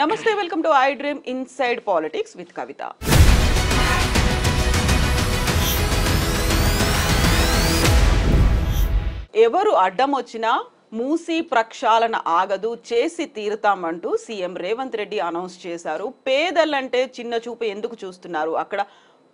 నమస్తే welcome to iDream inside politics with Kavitha ఎవరు అడ్డం వచ్చినా మూసి ప్రక్షాళన ఆగదు చేసి తీరుతామంటూ సీఎం రేవంత్ రెడ్డి అనౌన్స్ చేశారు పేదలంటే చిన్న చూపు ఎందుకు చూస్తున్నారు అక్కడ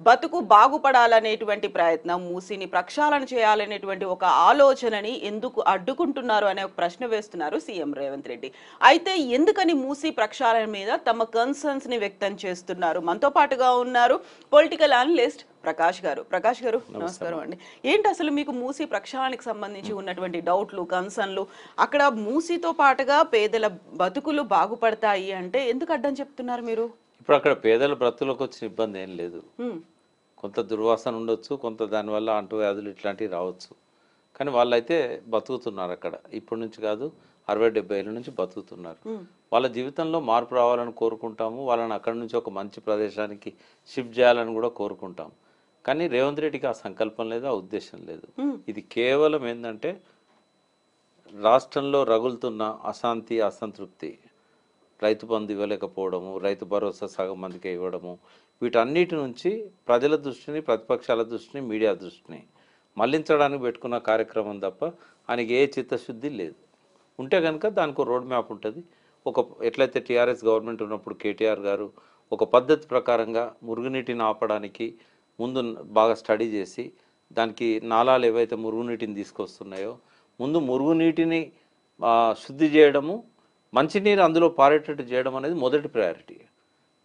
బతుకు బాగుపడాలనేటువంటి ప్రయత్నం మూసిని ప్రక్షాళన చేయాలనేటువంటి ఒక ఆలోచనని ఎందుకు అడ్డుకుంటున్నారు అనే ఒక ప్రశ్న వేస్తున్నారు సీఎం రేవంత్ రెడ్డి అయితే ఎందుకని మూసి ప్రక్షాళన మీద తమ కన్సర్న్స్ ని వ్యక్తం చేస్తున్నారు మనతో పాటుగా ఉన్నారు పొలిటికల్ అనలిస్ట్ ప్రకాష్ గారు ప్రకాష్ గారు నమస్కారం అండి ఏంటి అసలు మీకు మూసీ ప్రక్షాళనకు సంబంధించి ఉన్నటువంటి డౌట్లు కన్సర్న్లు అక్కడ మూసీతో పాటుగా పేదల బతుకులు బాగుపడతాయి అంటే ఎందుకు అడ్డం చెప్తున్నారు మీరు ఇప్పుడు అక్కడ పేదల బ్రతులకు వచ్చిన ఇబ్బంది ఏం లేదు కొంత దుర్వాసన ఉండొచ్చు కొంత దానివల్ల అంటువ్యాధులు ఇట్లాంటివి రావచ్చు కానీ వాళ్ళైతే బతుకుతున్నారు అక్కడ ఇప్పటి నుంచి కాదు అరవై డెబ్బై ఏళ్ళ నుంచి బతుకుతున్నారు వాళ్ళ జీవితంలో మార్పు రావాలని కోరుకుంటాము వాళ్ళని అక్కడి నుంచి ఒక మంచి ప్రదేశానికి షిఫ్ట్ చేయాలని కూడా కోరుకుంటాం కానీ రేవంత్ రెడ్డికి ఆ సంకల్పం లేదు ఆ ఉద్దేశం లేదు ఇది కేవలం ఏంటంటే రాష్ట్రంలో రగులుతున్న అశాంతి అసంతృప్తి రైతు బంధు ఇవ్వలేకపోవడము రైతు భరోసా సగం మందికి ఇవ్వడము వీటన్నిటి నుంచి ప్రజల దృష్టిని ప్రతిపక్షాల దృష్టిని మీడియా దృష్టిని మళ్లించడానికి పెట్టుకున్న కార్యక్రమం తప్ప ఆయనకి ఏ చిత్తశుద్ధి లేదు ఉంటే కనుక దానికి రోడ్ మ్యాప్ ఉంటుంది ఒక ఎట్లయితే టీఆర్ఎస్ గవర్నమెంట్ ఉన్నప్పుడు కేటీఆర్ గారు ఒక పద్ధతి ప్రకారంగా మురుగునీటిని ఆపడానికి ముందు బాగా స్టడీ చేసి దానికి నాలాలు ఏవైతే మురుగునీటిని తీసుకొస్తున్నాయో ముందు మురుగునీటిని శుద్ధి చేయడము మంచినీరు అందులో పారేటట్టు చేయడం అనేది మొదటి ప్రయారిటీ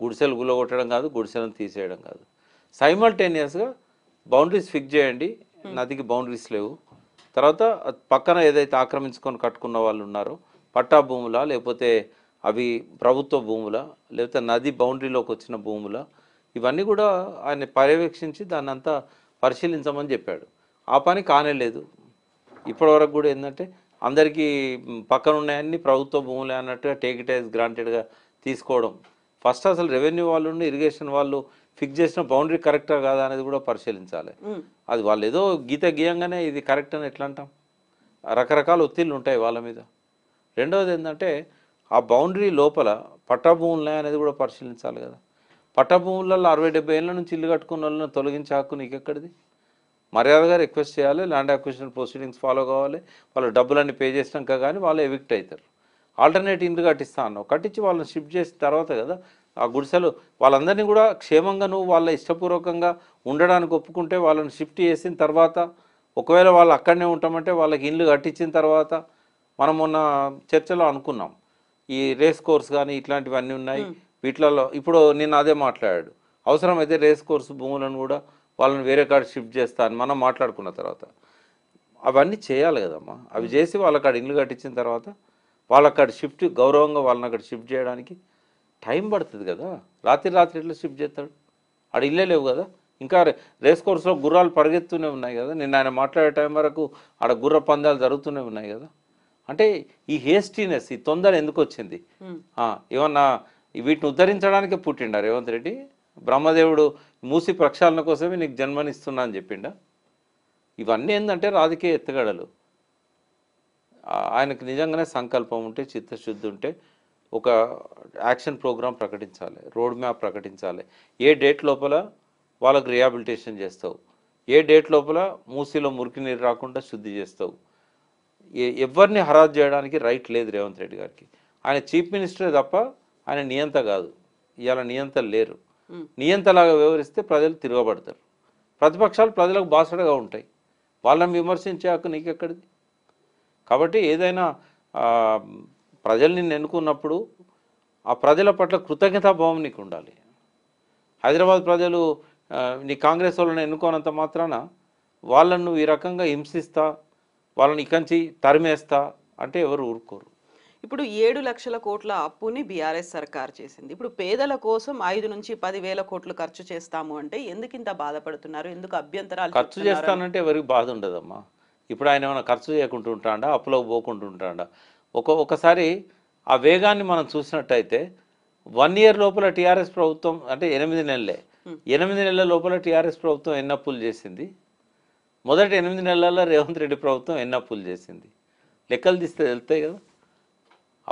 గుడిసెలు గుల్లగొట్టడం కాదు గుడిసెలను తీసేయడం కాదు సైమల్టేనియస్గా బౌండరీస్ ఫిక్స్ చేయండి నదికి బౌండరీస్ లేవు తర్వాత పక్కన ఏదైతే ఆక్రమించుకొని కట్టుకున్న వాళ్ళు ఉన్నారో పట్టా భూములా లేకపోతే అవి ప్రభుత్వ భూములా లేకపోతే నది బౌండరీలోకి వచ్చిన భూములా ఇవన్నీ కూడా ఆయన పర్యవేక్షించి దాన్ని అంతా పరిశీలించమని చెప్పాడు ఆ పని కానేలేదు ఇప్పటివరకు కూడా ఏంటంటే అందరికీ పక్కన ఉన్నాయన్ని ప్రభుత్వ భూములే అన్నట్టుగా టేకిటైజ్ గ్రాంటెడ్గా తీసుకోవడం ఫస్ట్ అసలు రెవెన్యూ వాళ్ళు ఇరిగేషన్ వాళ్ళు ఫిక్స్ చేసిన బౌండరీ కరెక్టా కాదా అనేది కూడా పరిశీలించాలి అది వాళ్ళు ఏదో గీత గీయంగానే ఇది కరెక్ట్ అని ఎట్లా అంటాం రకరకాల ఒత్తిళ్ళు ఉంటాయి వాళ్ళ మీద రెండవది ఏంటంటే ఆ బౌండరీ లోపల పట్టభూములు అనేది కూడా పరిశీలించాలి కదా పట్టభూములలో అరవై డెబ్బై ఏళ్ళ నుంచి ఇల్లు కట్టుకున్న వాళ్ళని తొలగించే హక్కు నీకు ఎక్కడిది మర్యాదగా రిక్వెస్ట్ చేయాలి ల్యాండ్ అక్విజిషన్ ప్రొసీడింగ్స్ ఫాలో కావాలి వాళ్ళు డబ్బులన్నీ పే చేసినాక కానీ వాళ్ళు ఎవిక్ట్ అవుతారు ఆల్టర్నేట్ ఇండ్లు కట్టిస్తా అన్నావు కట్టించి వాళ్ళని షిఫ్ట్ చేసిన తర్వాత కదా ఆ గుడిసెలు వాళ్ళందరినీ కూడా క్షేమంగా నువ్వు వాళ్ళ ఇష్టపూర్వకంగా ఉండడానికి ఒప్పుకుంటే వాళ్ళని షిఫ్ట్ చేసిన తర్వాత ఒకవేళ వాళ్ళు అక్కడనే ఉంటామంటే వాళ్ళకి ఇండ్లు కట్టించిన తర్వాత మనం మొన్న చర్చలో అనుకున్నాం ఈ రేస్ కోర్స్ కానీ ఇట్లాంటివన్నీ ఉన్నాయి వీటిలలో ఇప్పుడు నేను అదే మాట్లాడాడు అవసరమైతే రేస్ కోర్సు భూములను కూడా వాళ్ళని వేరే కాడ షిఫ్ట్ చేస్తా అని మనం మాట్లాడుకున్న తర్వాత అవన్నీ చేయాలి కదమ్మా అవి చేసి వాళ్ళకాడ ఇండ్లు కట్టించిన తర్వాత వాళ్ళు అక్కడ షిఫ్ట్ గౌరవంగా వాళ్ళని అక్కడ షిఫ్ట్ చేయడానికి టైం పడుతుంది కదా రాత్రి రాత్రి ఎట్లా షిఫ్ట్ చేస్తాడు ఆడ ఇల్లే లేవు కదా ఇంకా రేస్ కోర్సులో గుర్రాలు పరిగెత్తూనే ఉన్నాయి కదా నిన్న ఆయన మాట్లాడే టైం వరకు ఆడ గుర్ర పందాలు జరుగుతూనే ఉన్నాయి కదా అంటే ఈ హేస్టీనెస్ ఈ తొందర ఎందుకు వచ్చింది ఏమన్నా వీటిని ఉద్ధరించడానికే పుట్టిండారు రేవంత్ రెడ్డి బ్రహ్మదేవుడు మూసి ప్రక్షాళన కోసమే నీకు జన్మనిస్తున్నా అని చెప్పిండా ఇవన్నీ ఏంటంటే రాజకీయ ఎత్తుగడలు ఆయనకు నిజంగానే సంకల్పం ఉంటే చిత్తశుద్ధి ఉంటే ఒక యాక్షన్ ప్రోగ్రామ్ ప్రకటించాలి రోడ్ మ్యాప్ ప్రకటించాలి ఏ డేట్ లోపల వాళ్ళకు రిహాబిలిటేషన్ చేస్తావు ఏ డేట్ లోపల మూసీలో మురికి నీరు రాకుండా శుద్ధి చేస్తావు ఎవరిని హరాజ్ చేయడానికి రైట్ లేదు రేవంత్ రెడ్డి గారికి ఆయన చీఫ్ మినిస్టరే తప్ప ఆయన నియంత కాదు ఇవాళ నియంత లేరు నియంతలాగా వ్యవహరిస్తే ప్రజలు తిరగబడతారు ప్రతిపక్షాలు ప్రజలకు బాసడగా ఉంటాయి వాళ్ళని విమర్శించే హక్కు నీకెక్కడిది కాబట్టి ఏదైనా ప్రజల్ని ఎన్నుకున్నప్పుడు ఆ ప్రజల పట్ల కృతజ్ఞతాభావం నీకు ఉండాలి హైదరాబాద్ ప్రజలు నీ కాంగ్రెస్ వాళ్ళని ఎన్నుకోనంత మాత్రాన వాళ్ళను నువ్వు ఈ రకంగా హింసిస్తా వాళ్ళని ఇకంచి తరిమేస్తా అంటే ఎవరు ఊరుకోరు ఇప్పుడు ఏడు లక్షల కోట్ల అప్పుని బీఆర్ఎస్ సర్కార్ చేసింది ఇప్పుడు పేదల కోసం ఐదు నుంచి పదివేల కోట్లు ఖర్చు చేస్తాము అంటే ఎందుకు ఇంత బాధపడుతున్నారు ఎందుకు అభ్యంతరాలు ఖర్చు చేస్తానంటే ఎవరికి బాధ ఉండదమ్మా ఇప్పుడు ఆయన ఏమైనా ఖర్చు చేయకుంటుంటాడా అప్పులో ఉంటాడా ఒక ఒకసారి ఆ వేగాన్ని మనం చూసినట్టయితే వన్ ఇయర్ లోపల టీఆర్ఎస్ ప్రభుత్వం అంటే ఎనిమిది నెలలే ఎనిమిది నెలల లోపల టీఆర్ఎస్ ప్రభుత్వం ఎన్ని అప్పులు చేసింది మొదటి ఎనిమిది నెలల్లో రేవంత్ రెడ్డి ప్రభుత్వం ఎన్ని అప్పులు చేసింది లెక్కలు తీస్తే వెళ్తాయి కదా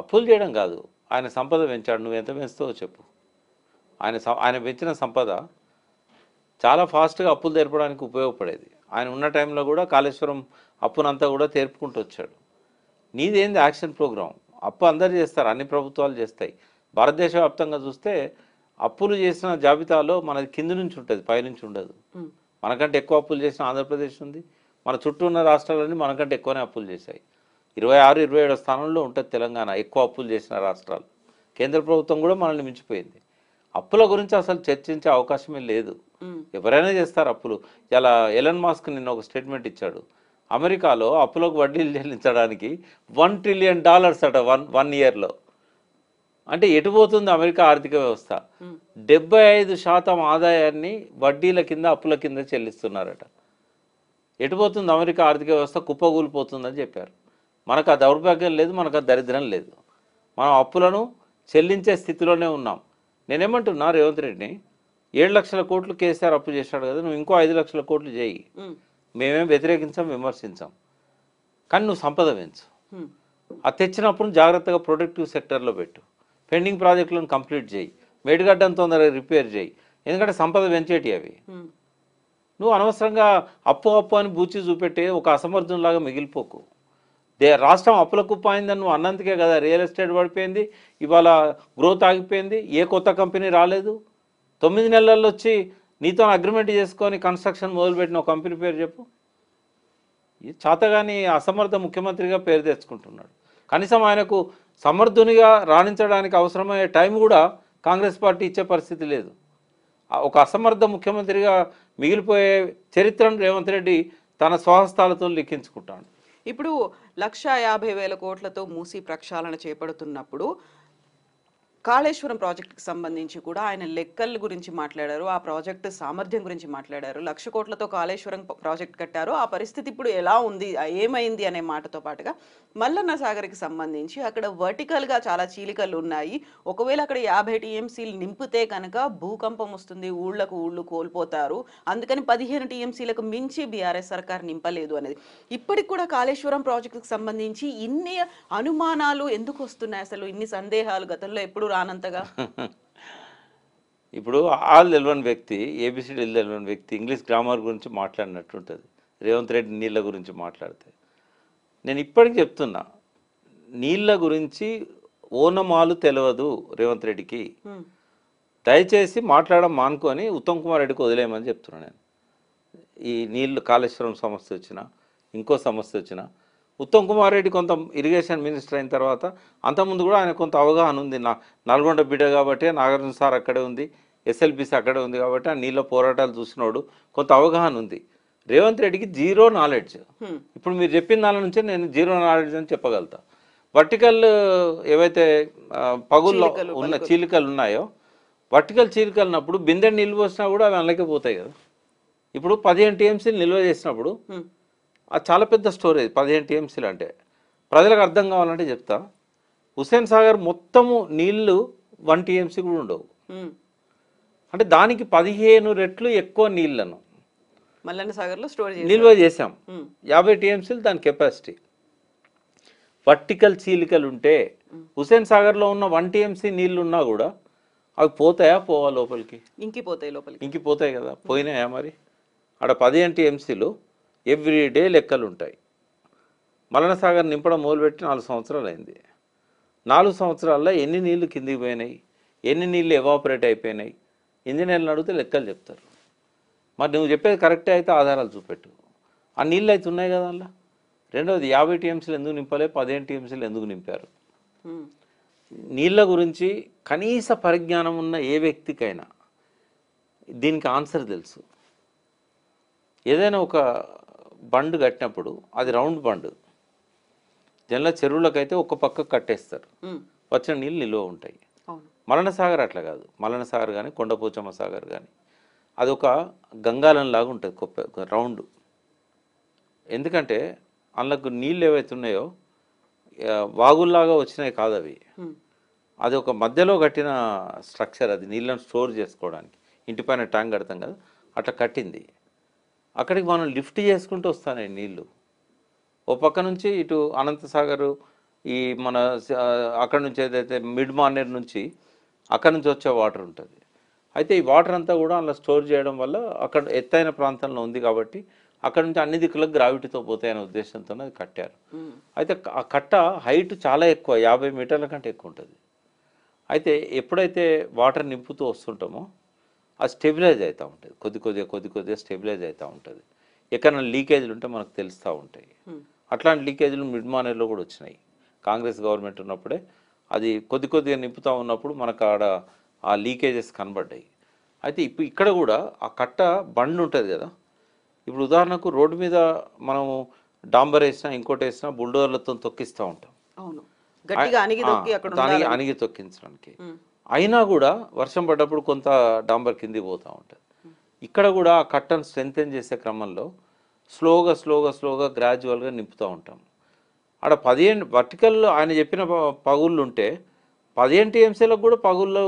అప్పులు చేయడం కాదు ఆయన సంపద పెంచాడు నువ్వు ఎంత పెంచుతావో చెప్పు ఆయన ఆయన పెంచిన సంపద చాలా ఫాస్ట్గా అప్పులు తెరపడానికి ఉపయోగపడేది ఆయన ఉన్న టైంలో కూడా కాళేశ్వరం అప్పునంతా కూడా తీర్పుకుంటూ వచ్చాడు నీదేంది యాక్షన్ ప్రోగ్రాం అప్పు అందరు చేస్తారు అన్ని ప్రభుత్వాలు చేస్తాయి భారతదేశ వ్యాప్తంగా చూస్తే అప్పులు చేసిన జాబితాలో మనది కింది నుంచి ఉంటుంది పైనుంచి ఉండదు మనకంటే ఎక్కువ అప్పులు చేసిన ఆంధ్రప్రదేశ్ ఉంది మన చుట్టూ ఉన్న రాష్ట్రాలన్నీ మనకంటే ఎక్కువనే అప్పులు చేశాయి ఇరవై ఆరు ఇరవై ఏడు స్థానంలో ఉంటుంది తెలంగాణ ఎక్కువ అప్పులు చేసిన రాష్ట్రాలు కేంద్ర ప్రభుత్వం కూడా మనల్ని మించిపోయింది అప్పుల గురించి అసలు చర్చించే అవకాశమే లేదు ఎవరైనా చేస్తారు అప్పులు ఇలా ఎలన్ మాస్క్ నిన్న ఒక స్టేట్మెంట్ ఇచ్చాడు అమెరికాలో అప్పులకు వడ్డీలు చెల్లించడానికి వన్ ట్రిలియన్ డాలర్స్ అట వన్ వన్ ఇయర్లో అంటే ఎటు పోతుంది అమెరికా ఆర్థిక వ్యవస్థ డెబ్బై ఐదు శాతం ఆదాయాన్ని వడ్డీల కింద అప్పుల కింద చెల్లిస్తున్నారట ఎటు పోతుంది అమెరికా ఆర్థిక వ్యవస్థ కుప్పగూలిపోతుందని చెప్పారు మనకు ఆ దౌర్భాగ్యం లేదు మనకు ఆ దరిద్రం లేదు మనం అప్పులను చెల్లించే స్థితిలోనే ఉన్నాం నేనేమంటున్నా రేవంత్ రెడ్డిని ఏడు లక్షల కోట్లు కేసీఆర్ అప్పు చేశాడు కదా నువ్వు ఇంకో ఐదు లక్షల కోట్లు చేయి మేమేం వ్యతిరేకించాం విమర్శించాం కానీ నువ్వు సంపద పెంచు ఆ తెచ్చినప్పుడు జాగ్రత్తగా ప్రొడక్టివ్ సెక్టర్లో పెట్టు పెండింగ్ ప్రాజెక్టులను కంప్లీట్ చేయి మెడిగడ్డం తొందరగా రిపేర్ చేయి ఎందుకంటే సంపద పెంచేటి అవి నువ్వు అనవసరంగా అప్పు అప్పు అని బూచి చూపెట్టే ఒక అసమర్థంలాగా మిగిలిపోకు దే రాష్ట్రం అప్పుల కుప్పాయిందని నువ్వు అన్నందుకే కదా రియల్ ఎస్టేట్ పడిపోయింది ఇవాళ గ్రోత్ ఆగిపోయింది ఏ కొత్త కంపెనీ రాలేదు తొమ్మిది నెలల్లో వచ్చి నీతో అగ్రిమెంట్ చేసుకొని కన్స్ట్రక్షన్ మొదలుపెట్టిన ఒక కంపెనీ పేరు చెప్పు చాతగాని అసమర్థ ముఖ్యమంత్రిగా పేరు తెచ్చుకుంటున్నాడు కనీసం ఆయనకు సమర్థునిగా రాణించడానికి అవసరమయ్యే టైం కూడా కాంగ్రెస్ పార్టీ ఇచ్చే పరిస్థితి లేదు ఒక అసమర్థ ముఖ్యమంత్రిగా మిగిలిపోయే చరిత్రను రేవంత్ రెడ్డి తన స్వహస్తాలతో లిఖించుకుంటాడు ఇప్పుడు లక్ష యాభై వేల కోట్లతో మూసి ప్రక్షాళన చేపడుతున్నప్పుడు కాళేశ్వరం ప్రాజెక్టుకి సంబంధించి కూడా ఆయన లెక్కల గురించి మాట్లాడారు ఆ ప్రాజెక్టు సామర్థ్యం గురించి మాట్లాడారు లక్ష కోట్లతో కాళేశ్వరం ప్రాజెక్ట్ కట్టారు ఆ పరిస్థితి ఇప్పుడు ఎలా ఉంది ఏమైంది అనే మాటతో పాటుగా మల్లన్న సాగర్కి సంబంధించి అక్కడ వర్టికల్గా చాలా చీలికలు ఉన్నాయి ఒకవేళ అక్కడ యాభై టీఎంసీలు నింపితే కనుక భూకంపం వస్తుంది ఊళ్ళకు ఊళ్ళు కోల్పోతారు అందుకని పదిహేను టీఎంసీలకు మించి బీఆర్ఎస్ సర్కార్ నింపలేదు అనేది ఇప్పటికి కూడా కాళేశ్వరం ప్రాజెక్టుకి సంబంధించి ఇన్ని అనుమానాలు ఎందుకు వస్తున్నాయి అసలు ఇన్ని సందేహాలు గతంలో ఎప్పుడు రానంతగా ఇప్పుడు ఆల్ తెలవని వ్యక్తి ఏబిసిడి తెలవని వ్యక్తి ఇంగ్లీష్ గ్రామర్ గురించి ఉంటుంది రేవంత్ రెడ్డి నీళ్ళ గురించి మాట్లాడితే నేను ఇప్పటికి చెప్తున్నా నీళ్ళ గురించి ఓనమాలు తెలియదు రేవంత్ రెడ్డికి దయచేసి మాట్లాడడం మానుకొని ఉత్తమ్ కుమార్ రెడ్డికి వదిలేయమని చెప్తున్నాను నేను ఈ నీళ్ళు కాళేశ్వరం సమస్య వచ్చిన ఇంకో సమస్య వచ్చినా ఉత్తమ్ కుమార్ రెడ్డి కొంత ఇరిగేషన్ మినిస్టర్ అయిన తర్వాత అంతకుముందు కూడా ఆయన కొంత అవగాహన ఉంది నా నల్గొండ బిడ్డ కాబట్టి నాగార్జున సార్ అక్కడే ఉంది ఎస్ఎల్బిసి అక్కడే ఉంది కాబట్టి ఆ నీళ్ళ పోరాటాలు చూసినోడు కొంత అవగాహన ఉంది రేవంత్ రెడ్డికి జీరో నాలెడ్జ్ ఇప్పుడు మీరు చెప్పిన దాని నుంచే నేను జీరో నాలెడ్జ్ అని చెప్పగలుగుతా వర్టికల్ ఏవైతే పగుల్లో ఉన్న చీలికలు ఉన్నాయో వర్టికల్ చీలికలున్నప్పుడు బిందె నిల్వ వచ్చినా కూడా అవి అనలేకపోతాయి కదా ఇప్పుడు పదిహేను టీఎంసీలు నిల్వ చేసినప్పుడు అది చాలా పెద్ద స్టోరీ పదిహేను టీఎంసీలు అంటే ప్రజలకు అర్థం కావాలంటే చెప్తా హుస్సేన్ సాగర్ మొత్తము నీళ్లు వన్ టీఎంసీ కూడా ఉండవు అంటే దానికి పదిహేను రెట్లు ఎక్కువ నీళ్లను మల్లన్న సాగర్లో స్టోర్ నిల్వ చేసాం యాభై టీఎంసీలు దాని కెపాసిటీ వర్టికల్ చీలికలు ఉంటే హుస్సేన్ సాగర్లో ఉన్న వన్ టీఎంసీ నీళ్ళు ఉన్నా కూడా అవి పోతాయా పోవా లోపలికి ఇంకిపోతాయి లోపలికి ఇంకిపోతాయి కదా పోయినాయా మరి అక్కడ పదిహేను టీఎంసీలు ఎవ్రీడే లెక్కలుంటాయి మలనసాగర్ నింపడం మొదలుపెట్టి నాలుగు సంవత్సరాలు అయింది నాలుగు సంవత్సరాల్లో ఎన్ని నీళ్లు కిందికి పోయినాయి ఎన్ని నీళ్లు ఎవాపరేట్ అయిపోయినాయి ఇంజనీర్లు అడిగితే లెక్కలు చెప్తారు మరి నువ్వు చెప్పేది కరెక్టే అయితే ఆధారాలు చూపెట్టు ఆ నీళ్ళు అయితే ఉన్నాయి కదా అలా రెండవది యాభై టీఎంసీలు ఎందుకు నింపలే పదిహేను టీఎంసీలు ఎందుకు నింపారు నీళ్ళ గురించి కనీస పరిజ్ఞానం ఉన్న ఏ వ్యక్తికైనా దీనికి ఆన్సర్ తెలుసు ఏదైనా ఒక బండ్ కట్టినప్పుడు అది రౌండ్ బండ్ జనరల్ చెరువులకైతే ఒక పక్క కట్టేస్తారు వచ్చిన నీళ్ళు నిల్వ ఉంటాయి మలనసాగర్ అట్లా కాదు మలనసాగర్ కానీ కొండపోచమ్మ సాగర్ కానీ ఒక గంగాలం లాగా ఉంటుంది గొప్ప రౌండ్ ఎందుకంటే అందులోకి నీళ్ళు ఏవైతే ఉన్నాయో వాగుల్లాగా వచ్చినాయి కాదు అవి అది ఒక మధ్యలో కట్టిన స్ట్రక్చర్ అది నీళ్ళను స్టోర్ చేసుకోవడానికి ఇంటిపైన ట్యాంక్ కడతాం కదా అట్లా కట్టింది అక్కడికి మనం లిఫ్ట్ చేసుకుంటూ వస్తానండి నీళ్ళు ఓ పక్క నుంచి ఇటు అనంతసాగర్ ఈ మన అక్కడ నుంచి ఏదైతే మిడ్ మార్నర్ నుంచి అక్కడ నుంచి వచ్చే వాటర్ ఉంటుంది అయితే ఈ వాటర్ అంతా కూడా అలా స్టోర్ చేయడం వల్ల అక్కడ ఎత్తైన ప్రాంతంలో ఉంది కాబట్టి అక్కడ నుంచి అన్ని దిక్కులకు గ్రావిటీతో పోతాయనే ఉద్దేశంతో అది కట్టారు అయితే ఆ కట్ట హైట్ చాలా ఎక్కువ యాభై మీటర్ల కంటే ఎక్కువ ఉంటుంది అయితే ఎప్పుడైతే వాటర్ నింపుతూ వస్తుంటామో అది స్టెబిలైజ్ అవుతూ ఉంటుంది కొద్ది కొద్దిగా కొద్ది కొద్దిగా స్టెబిలైజ్ అవుతూ ఉంటుంది ఎక్కడైనా లీకేజీలు ఉంటే మనకు తెలుస్తూ ఉంటాయి అట్లాంటి లీకేజీలు మిడ్ మానేర్లో కూడా వచ్చినాయి కాంగ్రెస్ గవర్నమెంట్ ఉన్నప్పుడే అది కొద్ది కొద్దిగా నింపుతూ ఉన్నప్పుడు మనకు ఆడ ఆ లీకేజెస్ కనబడ్డాయి అయితే ఇప్పుడు ఇక్కడ కూడా ఆ కట్ట బండ్ ఉంటుంది కదా ఇప్పుడు ఉదాహరణకు రోడ్డు మీద మనము డాంబర్ వేసినా ఇంకోటి వేసినా బుల్డోర్లతో తొక్కిస్తూ ఉంటాం అవును అణిగి తొక్కించడానికి అయినా కూడా వర్షం పడ్డప్పుడు కొంత డాంబర్ కింది పోతూ ఉంటుంది ఇక్కడ కూడా ఆ కట్టను స్ట్రెంగ్తెన్ చేసే క్రమంలో స్లోగా స్లోగా స్లోగా గ్రాడ్యువల్గా నింపుతూ ఉంటాం ఆడ పదిహేను వర్టికల్లో ఆయన చెప్పిన పగుళ్ళు ఉంటే పదిహేను టీఎంసీలకు కూడా పగుళ్ళు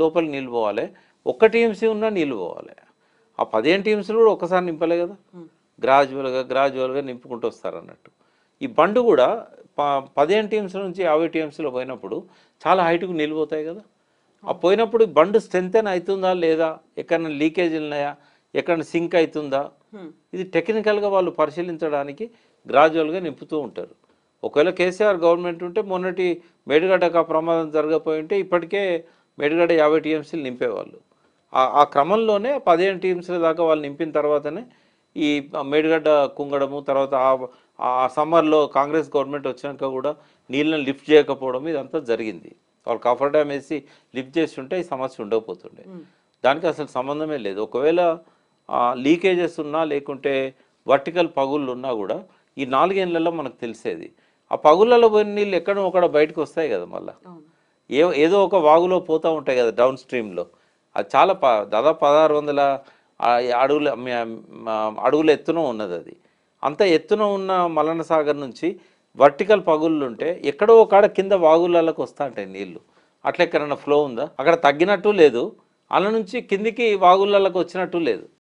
లోపల నీళ్ళు పోవాలి ఒక్క టీఎంసీ ఉన్నా నీళ్ళు పోవాలి ఆ పదిహేను టీఎంసీలు కూడా ఒక్కసారి నింపలే కదా గ్రాడ్యువల్గా గ్రాడ్యువల్గా నింపుకుంటూ వస్తారు అన్నట్టు ఈ బండు కూడా ప పదిహేను టీఎంసీల నుంచి యాభై టీఎంసీలో పోయినప్పుడు చాలా హైట్కు నిలిపోతాయి కదా ఆ పోయినప్పుడు బండ్ స్ట్రెంతెన్ అవుతుందా లేదా ఎక్కడైనా లీకేజ్ ఉన్నాయా ఎక్కడైనా సింక్ అవుతుందా ఇది టెక్నికల్గా వాళ్ళు పరిశీలించడానికి గ్రాడ్యువల్గా నింపుతూ ఉంటారు ఒకవేళ కేసీఆర్ గవర్నమెంట్ ఉంటే మొన్నటి మేడిగడ్డ ప్రమాదం జరగపోయి ఉంటే ఇప్పటికే మేడిగడ్డ యాభై టీఎంసీలు నింపేవాళ్ళు ఆ క్రమంలోనే పదిహేను టీఎంసీల దాకా వాళ్ళు నింపిన తర్వాతనే ఈ మేడిగడ్డ కుంగడము తర్వాత ఆ సమ్మర్లో కాంగ్రెస్ గవర్నమెంట్ వచ్చాక కూడా నీళ్ళని లిఫ్ట్ చేయకపోవడం ఇదంతా జరిగింది వాళ్ళు కఫర్ డ్యామ్ వేసి లిఫ్ట్ చేసి ఉంటే ఈ సమస్య ఉండకపోతుండే దానికి అసలు సంబంధమే లేదు ఒకవేళ లీకేజెస్ ఉన్నా లేకుంటే వర్టికల్ పగుళ్ళు ఉన్నా కూడా ఈ నాలుగేళ్లలో మనకు తెలిసేది ఆ పగుళ్ళలో పోయిన నీళ్ళు ఎక్కడో ఒకడ బయటకు వస్తాయి కదా మళ్ళీ ఏ ఏదో ఒక వాగులో పోతూ ఉంటాయి కదా డౌన్ స్ట్రీమ్లో అది చాలా ప దాదాపు పదహారు వందల అడుగుల అడుగుల ఎత్తున ఉన్నది అది అంత ఎత్తున ఉన్న మలన సాగర్ నుంచి వర్టికల్ పగుళ్ళు ఉంటే ఎక్కడో ఒకడ కింద వాగులలోకి వస్తూ ఉంటాయి నీళ్లు అట్లా ఎక్కడైనా ఫ్లో ఉందా అక్కడ తగ్గినట్టు లేదు అలా నుంచి కిందికి వాగులలోకి వచ్చినట్టు లేదు